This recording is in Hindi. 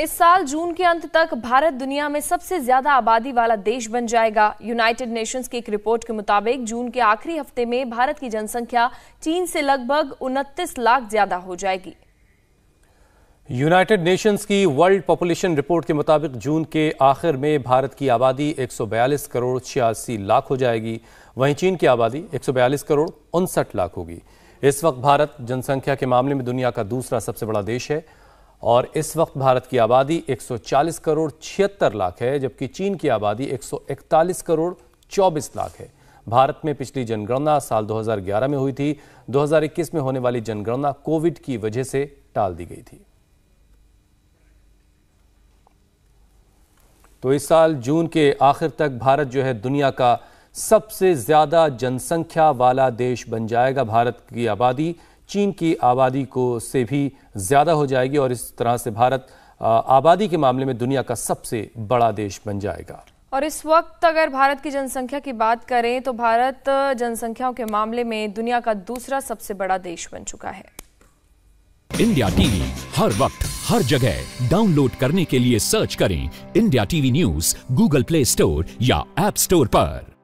इस साल जून के अंत तक भारत दुनिया में सबसे ज्यादा आबादी वाला देश बन जाएगा यूनाइटेड नेशंस की एक रिपोर्ट के मुताबिक जून के आखिरी हफ्ते में भारत की जनसंख्या चीन से लगभग उनतीस लाख ज्यादा हो जाएगी यूनाइटेड नेशंस की वर्ल्ड पॉपुलेशन रिपोर्ट के मुताबिक जून के आखिर में भारत की आबादी 142 करोड़ छियासी लाख हो जाएगी वहीं चीन की आबादी 142 करोड़ उनसठ लाख होगी इस वक्त भारत जनसंख्या के मामले में दुनिया का दूसरा सबसे बड़ा देश है और इस वक्त भारत की आबादी 140 करोड़ छिहत्तर लाख है जबकि चीन की आबादी 141 करोड़ 24 लाख है भारत में पिछली जनगणना साल 2011 में हुई थी 2021 में होने वाली जनगणना कोविड की वजह से टाल दी गई थी तो इस साल जून के आखिर तक भारत जो है दुनिया का सबसे ज्यादा जनसंख्या वाला देश बन जाएगा भारत की आबादी चीन की आबादी को से भी ज़्यादा हो जाएगी और इस तरह से भारत आबादी के मामले में दुनिया का सबसे बड़ा देश बन जाएगा और इस वक्त अगर भारत की जनसंख्या की बात करें तो भारत जनसंख्याओं के मामले में दुनिया का दूसरा सबसे बड़ा देश बन चुका है इंडिया टीवी हर वक्त हर जगह डाउनलोड करने के लिए सर्च करें India TV news Google Play Store या एप स्टोर पर